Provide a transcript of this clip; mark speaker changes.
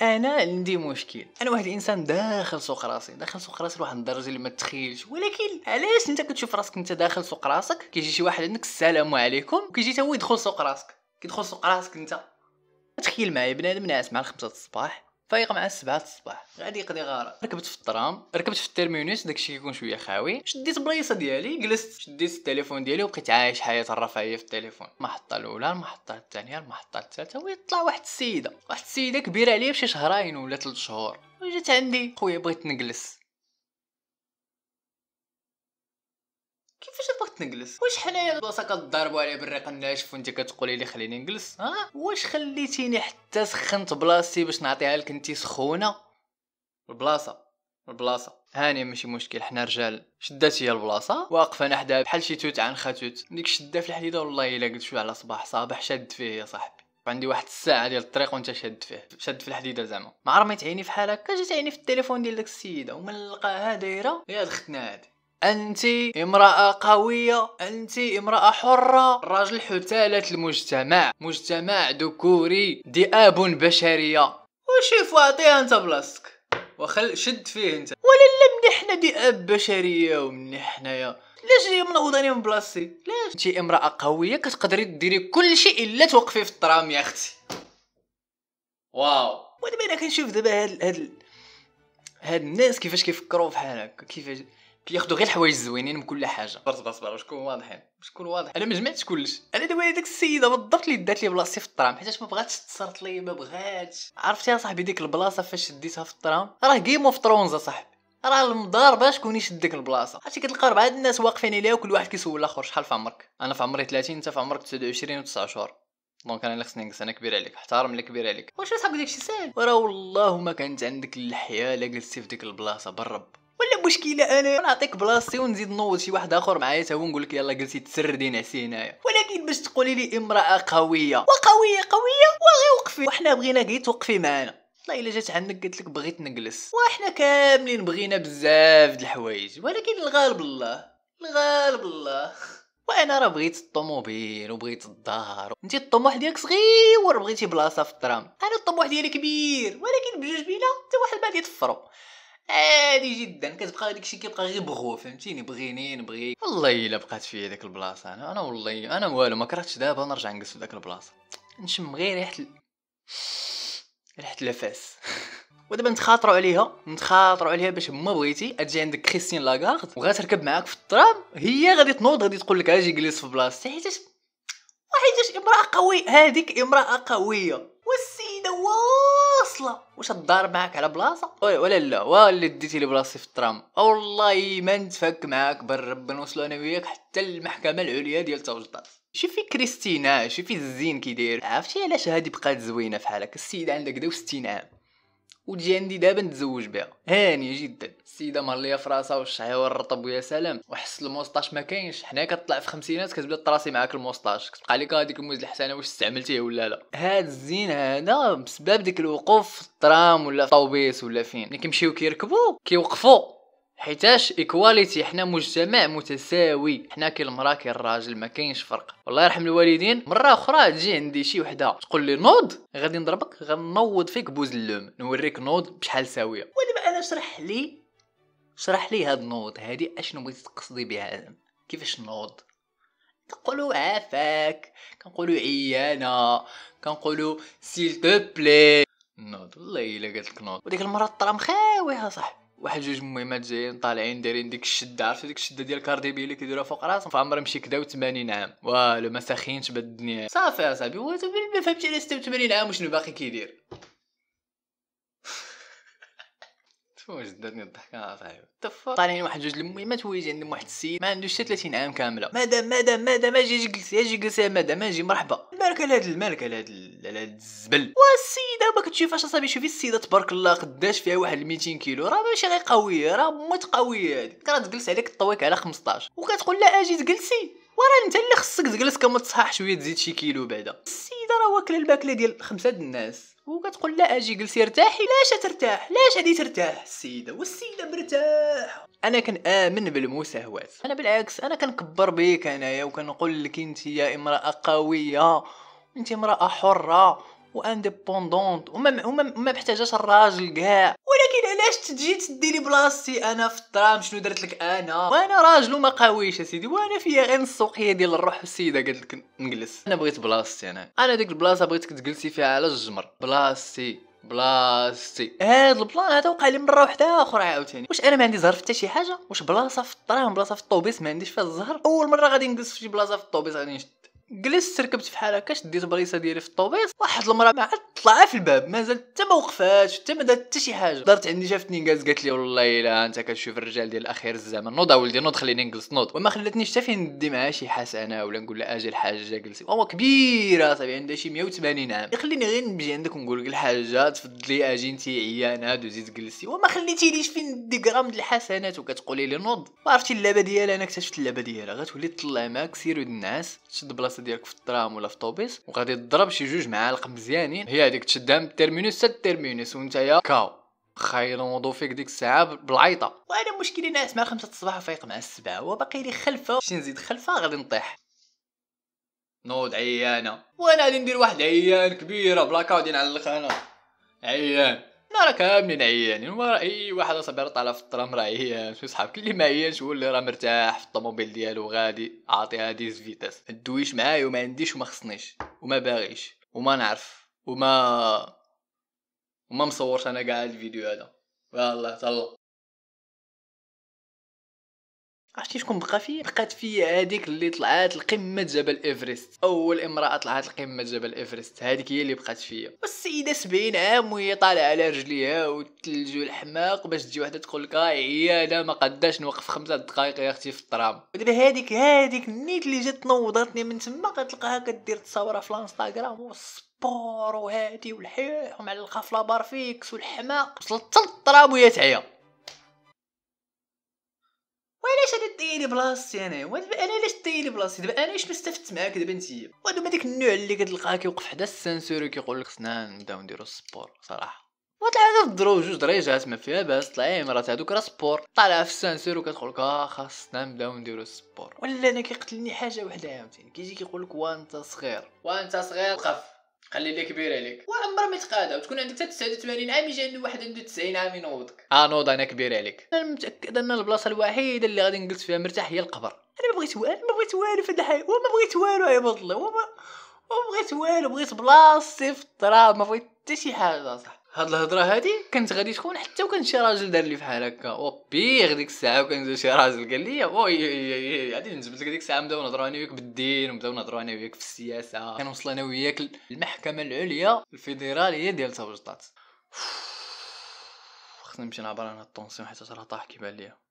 Speaker 1: انا عندي مشكل انا واحد الانسان داخل سوق راسي داخل سوق راسي لواحد الدرجه اللي ما تخيلش ولكن علاش انت كتشوف راسك انت داخل سوق راسك كيجي شي واحد عندك السلام عليكم كيجي حتى هو يدخل سوق راسك كيدخل سوق راسك انت تخيل معايا بنادم ناعس مع الخمسة الصباح فايق مع السبعة الصباح غادي يقضي غاره ركبت في الترام ركبت في التيرمينوس داكشي كيكون شويه خاوي شديت بلايصه ديالي جلست شديت التليفون ديالي وبقيت عايش حياه الرفاهيه في التليفون المحطه الاولى المحطه الثانيه المحطه الثالثه ويطلع واحد السيده واحد السيده كبيره عليا بشي شهرين ولا ثلاث شهور وجات عندي خويا بغيت نجلس كيفاش بغيت تنجلس واش حنايا البلاصه كضربوا عليها بالريق الناشف وانت كتقولي لي خليني نجلس ها واش خليتيني حتى سخنت بلاصتي باش نعطيها لك انت سخونه البلاصه البلاصه هاني ماشي مشكل حنا رجال شدات هي البلاصه واقفه انا حدا بحال شي توت عن خاتوت ديك الشده في الحديده والله الا قلت شويه على صباح صباح شاد فيه يا صاحبي عندي واحد الساعه ديال الطريق وانت شاد فيه شاد في الحديده زعما ما عمري عيني في حالك كجات عيني في التليفون ديال داك السيده ومن لقاها دايره يا دختنا هادي أنت امرأة قوية أنت امرأة حرة راجل حثالة المجتمع مجتمع ذكوري ذئاب بشرية وشوف واعطيها انت بلاصتك وخل شد فيه انت ولا لا نحنا ذئاب بشرية يا ليش جاي منوضاني من بلاصتي ليش انت امرأة قوية كتقدري ديري كل شيء إلا توقفي في الطرام يا أختي واو ودابا انا كنشوف دابا هاد هاد هاد الناس كيفاش كيفكروا بحال هكا كيفاش كياخذوا غير الحوايج الزوينين من كل حاجه صبر صبر صبر باش نكون واضحين باش نكون واضح انا ما جمعتش كلش انا دابا هذيك السيده بالضبط اللي دات لي بلاصتي في الطرام حيتاش ما بغاتش تصرت لي ما بغاتش عرفتي يا صاحبي ديك البلاصه فاش شديتها في الطرام راه جيم اوف ترونز صاحبي راه المدار باش شكون يشد ديك البلاصه عرفتي كتلقى اربعه الناس واقفين عليها وكل واحد كيسول الاخر شحال في عمرك انا في عمري 30 انت في عمرك 29 و9 شهور دونك انا اللي خصني نجلس انا كبير عليك احترم اللي كبير عليك واش صاحبي داكشي ساهل راه والله ما كانت عندك اللحيه لا جلستي في ديك البلاصه بالرب مشكله انا نعطيك بلاصتي ونزيد نوض شي واحد اخر معايا تا هو نقول لك يلاه جلسي تسردي نعسي هنايا ولكن باش تقولي لي امراه قويه وقويه قويه وغي وقفي وحنا بغينا كي توقفي معانا والله الا جات عندك قلت لك بغيت نجلس وحنا كاملين بغينا بزاف د الحوايج ولكن الغالب الله الغالب الله وانا راه بغيت الطوموبيل وبغيت الدار انت الطموح ديالك صغير بغيتي بلاصه في الترام انا الطموح ديالي كبير ولكن بجوج بينا حتى واحد ما غادي يطفرو عادي جدا كتبقى هذاك الشيء كيبقى غير بغو فهمتيني بغيني نبغي والله الا بقات فيا هذيك البلاصه انا انا والله انا والو ما كرهتش دابا نرجع نجلس في داك البلاصه نشم غير ريحه ريحه لافاس ودابا نتخاطروا عليها نتخاطروا عليها باش ما بغيتي اجي عندك كريستين لاغارد وغتركب معاك في الطرام هي غادي تنوض غادي تقول لك اجي جلس في بلاصتي حيتاش وحيتاش امراه قويه هذيك امراه قويه اصلا واش الدار معاك على بلاصه ولا لا واللي ديتي لي بلاصتي في الترام والله ما نتفك معاك بالرب نوصلوا انا وياك حتى المحكمه العليا ديال توجطات شوفي كريستينا شوفي الزين كيدير عرفتي علاش هادي بقات زوينه فحالك السيد عندك دا 60 عام عندي دابا نتزوج بها هانيه جدا السيده مهليه في راسها والشعيور رطب ويا سلام وحس الموسطاش ما كاينش حنا كطلع في خمسينات كتبدا طراسي معاك الموسطاش كتبقى لك هذيك الموز الحسنه واش استعملتيه ولا لا هاد الزين هذا بسبب ديك الوقوف في الترام ولا في الطوبيس ولا فين ملي يعني كيمشيو كيركبوا كيوقفوا حيتاش ايكواليتي حنا مجتمع متساوي حنا كي المراه كي الراجل ما كاينش فرق والله يرحم الوالدين مره اخرى تجي عندي شي وحده تقول لي نوض غادي نضربك غنوض فيك بوز اللوم نوريك نوض بشحال ساويه ودابا انا شرح لي شرح لي هاد النوض هادي اشنو بغيتي تقصدي بها كيفاش نوض كنقولوا عافاك كنقولوا عيانه كنقولوا سيل دو بلي نوض والله الا قالت لك نوض وديك المره الطرا مخاويها صاحبي واحد جوج مهمات جايين طالعين دايرين ديك الشده عرفتي ديك الشده ديال كاردي بي اللي كيديروها فوق راسهم في عمرهم شي كدا و80 عام والو ما ساخينش بهاد الدنيا صافي اصاحبي هو ما فهمتش على 86 عام وشنو باقي كيدير واش دارني الضحكه صاحبي طالعين واحد جوج المهمات هو يجي عندهم واحد السيد ما عندوش حتى 30 عام كامله مدام مدام مدام اجي جلس اجي جلس يا مدام اجي مرحبا مالك على هاد المالك على هاد الزبل والسيده كتشوف اش اصاحبي شوفي السيده تبارك الله قداش فيها واحد 200 كيلو راه ماشي غير قويه راه موت قويه هذيك تجلس عليك الطويك على 15 وكتقول لا اجي تجلسي وراه انت اللي خصك تجلس كما تصحح شويه تزيد شي كيلو بعدا السيده راه واكله الماكله ديال خمسه د الناس وكتقول لا اجي جلسي ارتاحي لاش ترتاح لاش غادي ترتاح السيده والسيده مرتاح انا كنامن بالمساواه انا بالعكس انا كنكبر بيك انايا وكنقول لك انت يا امراه قويه انت امراه حره وانديبوندونت وما وما ما محتاجاش الراجل كاع ولكن علاش تجي تدي لي بلاصتي انا في الترام شنو درت لك انا وانا راجل وما قاويش اسيدي وانا فيا غير السوقيه ديال الروح السيده قالت لك نجلس انا بغيت بلاصتي انا انا ديك البلاصه بغيتك تجلسي فيها على الجمر بلاصتي بلاصتي هاد البلان هذا وقع لي مره وحده اخرى عاوتاني واش انا ما عندي زهر حتى شي حاجه واش بلاصه في الطرام بلاصه في الطوبيس ما عنديش فيها الزهر اول مره غادي نجلس في شي بلاصه في الطوبيس غادي نشد جلست ركبت في هكا شديت بريسه ديالي في الطوبيس واحد المراه ما عاد طلع في الباب مازال حتى ما وقفاش حتى ما دارت حتى شي حاجه دارت عندي شافتني جالس قالت لي والله الا انت كتشوف الرجال ديال اخير الزمان نوض ولدي نوض خليني نجلس نوض وما خلاتنيش حتى فين ندي معاها شي حسنه ولا نقول لها اجي الحاجه جلسي هو كبيره صافي عندها شي 180 عام يخليني غير نجي عندك ونقول لك الحاجه تفضلي اجي انت عيانه دوزي تجلسي وما خليتيليش فين ندي غرام الحسنات وكتقولي لي نوض عرفتي اللعبه ديالها انا اكتشفت اللعبه ديالها غتولي تطلع معاك ود الناس تشد بلاصه البلاصه ديالك في الترام ولا في الطوبيس وغادي تضرب شي جوج معالق مزيانين هي هذيك تشدها من التيرمينوس حتى التيرمينوس وانت كاو نوضو فيك ديك الساعه بالعيطه وانا مشكلي ناعس مع خمسة الصباح وفايق مع السبعة وباقي لي خلفه شي نزيد خلفه غادي نطيح نوض عيانه وانا غادي ندير واحد عيان كبيره بلاكاو غادي نعلق انا عيان راه كاملين عيانين راه اي واحد اصاحبي راه طالع في الطرام راه عيان يعني شو صحاب كل ما عيانش هو اللي راه مرتاح في الطوموبيل ديالو غادي عاطيها ديز فيتاس الدويش معايا وما عنديش وما خصنيش وما باغيش وما نعرف وما وما مصورش انا كاع الفيديو هذا والله تهلا عرفتي شكون بقى فيه بقات فيه هذيك اللي طلعت لقمه جبل ايفرست اول امراه طلعت لقمه جبل ايفرست هذيك هي اللي بقات فيا والسيده 70 عام وهي طالعه على رجليها والثلج والحماق باش تجي وحده تقول لك آه، هي انا ما قداش نوقف خمسة دقائق يا اختي في الترام ودابا هذيك هذيك النيت اللي جات نوضتني من تما كتلقاها كدير تصاوره في الانستغرام والسبور وهادي والحيح ومعلقه في لابارفيكس والحماق وصلت للطرام وهي تعيا علاش انا داير بلاصتي انا انا علاش داير بلاصتي دابا انا واش مستفدت معاك دابا انت ودابا ديك النوع اللي كتلقاه كيوقف حدا السانسور وكيقول لك خصنا نبداو نديرو السبور صراحه وطلع هذا الضرو جوج دريجات ما فيها باس طلع إيه، مرات هذوك راه سبور طالع في السانسور وكتقول لك اه خاصنا نبداو نديرو السبور ولا انا كيقتلني حاجه وحده عاوتاني كيجي كيقول لك وانت صغير وانت صغير وقف خلي لي كبير عليك وعمر ما يتقاضى وتكون عندك حتى 89 عام يجي عندو واحد عنده 90 عام ينوضك اه نوض انا كبير عليك انا متاكد ان البلاصه الوحيده اللي غادي نجلس فيها مرتاح هي القبر انا ما بغيت والو ما بغيت والو في هاد الحياه وما بغيت والو يا بطل الله وما بغيت والو بغيت بلاصتي في التراب ما بغيت حتى شي حاجه صح هاد الهضره هادي كانت غادي تكون حتى وكان شي راجل دار لي بحال هكا وبيغ ديك الساعه وكان شي راجل قال لي وي غادي نزبط لك ديك الساعه نبداو نهضروا انا وياك بالدين ونبداو نهضروا انا وياك في السياسه كنوصل انا وياك للمحكمه العليا الفيدراليه ديال سبجطات خصني نمشي نعبر انا الطونسيون حيت راه طاح كيبان ليا